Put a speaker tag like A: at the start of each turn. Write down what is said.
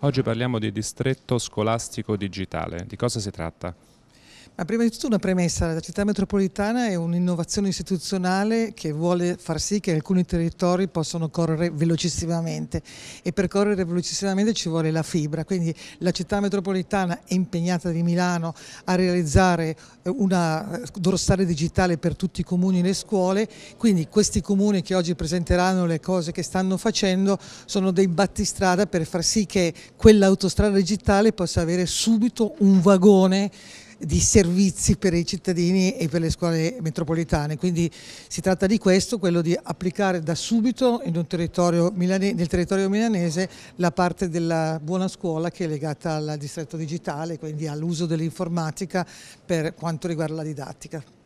A: Oggi parliamo di distretto scolastico digitale. Di cosa si tratta?
B: Ma prima di tutto una premessa, la città metropolitana è un'innovazione istituzionale che vuole far sì che alcuni territori possano correre velocissimamente e per correre velocissimamente ci vuole la fibra, quindi la città metropolitana è impegnata di Milano a realizzare eh, una eh, dorsale digitale per tutti i comuni e le scuole, quindi questi comuni che oggi presenteranno le cose che stanno facendo sono dei battistrada per far sì che quell'autostrada digitale possa avere subito un vagone di servizi per i cittadini e per le scuole metropolitane. Quindi si tratta di questo, quello di applicare da subito territorio milanese, nel territorio milanese la parte della buona scuola che è legata al distretto digitale, quindi all'uso dell'informatica per quanto riguarda la didattica.